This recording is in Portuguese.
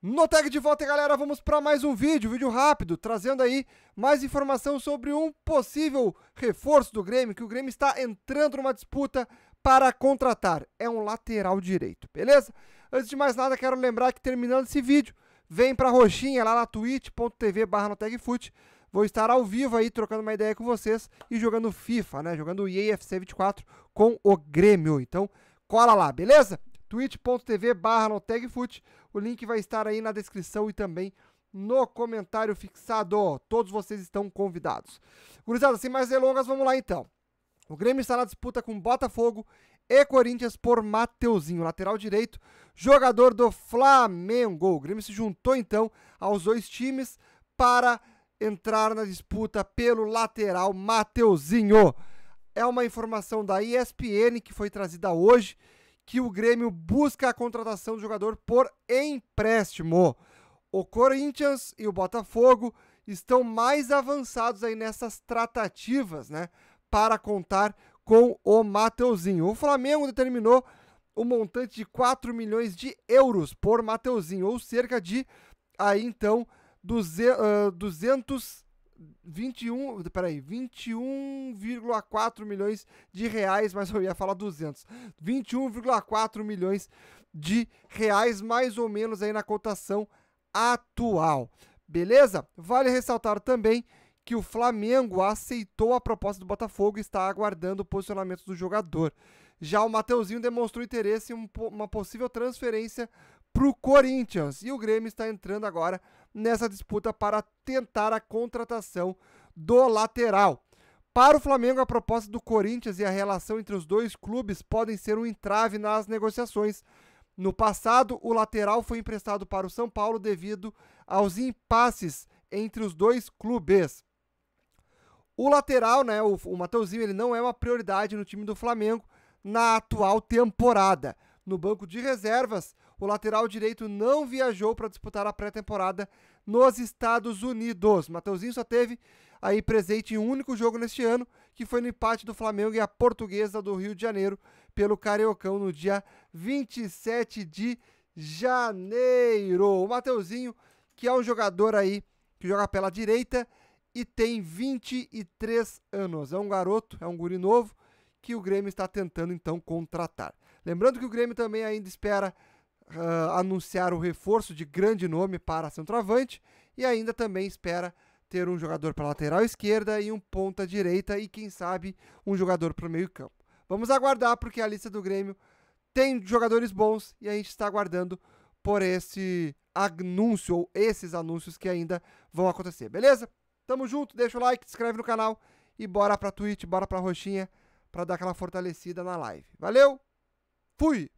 No tag de volta, galera, vamos para mais um vídeo, vídeo rápido, trazendo aí mais informação sobre um possível reforço do Grêmio, que o Grêmio está entrando numa disputa para contratar. É um lateral direito, beleza? Antes de mais nada, quero lembrar que terminando esse vídeo, vem para Roxinha lá na twitch.tv barra notagfoot. Vou estar ao vivo aí trocando uma ideia com vocês e jogando FIFA, né? Jogando o EAFC 24 com o Grêmio. Então, cola lá, beleza? twitch.tv barra O link vai estar aí na descrição e também no comentário fixado. Todos vocês estão convidados. Gurizada, sem mais delongas, vamos lá então. O Grêmio está na disputa com Botafogo e Corinthians por Mateuzinho, lateral direito, jogador do Flamengo. O Grêmio se juntou então aos dois times para entrar na disputa pelo lateral Mateuzinho. É uma informação da ESPN que foi trazida hoje que o Grêmio busca a contratação do jogador por empréstimo. O Corinthians e o Botafogo estão mais avançados aí nessas tratativas, né, para contar com o Mateuzinho. O Flamengo determinou o um montante de 4 milhões de euros por Mateuzinho, ou cerca de aí então 200, uh, 200 21, peraí, 21,4 milhões de reais, mas eu ia falar 200. 21,4 milhões de reais mais ou menos aí na cotação atual. Beleza? Vale ressaltar também que o Flamengo aceitou a proposta do Botafogo e está aguardando o posicionamento do jogador. Já o Mateuzinho demonstrou interesse em uma possível transferência para o Corinthians. E o Grêmio está entrando agora nessa disputa para tentar a contratação do lateral. Para o Flamengo, a proposta do Corinthians e a relação entre os dois clubes podem ser um entrave nas negociações. No passado, o lateral foi emprestado para o São Paulo devido aos impasses entre os dois clubes. O lateral, né, o, o Mateuzinho, ele não é uma prioridade no time do Flamengo na atual temporada. No banco de reservas, o lateral direito não viajou para disputar a pré-temporada nos Estados Unidos. Mateuzinho só teve aí presente em um único jogo neste ano, que foi no empate do Flamengo e a Portuguesa do Rio de Janeiro pelo Cariocão no dia 27 de janeiro. O Mateuzinho, que é um jogador aí que joga pela direita e tem 23 anos. É um garoto, é um guri novo que o Grêmio está tentando então contratar. Lembrando que o Grêmio também ainda espera uh, anunciar o reforço de grande nome para centroavante e ainda também espera ter um jogador para lateral esquerda e um ponta direita e quem sabe um jogador para o meio-campo. Vamos aguardar porque a lista do Grêmio tem jogadores bons e a gente está aguardando por esse anúncio ou esses anúncios que ainda vão acontecer, beleza? Tamo junto, deixa o like, se inscreve no canal e bora pra Twitch, bora pra roxinha para dar aquela fortalecida na live. Valeu? Fui!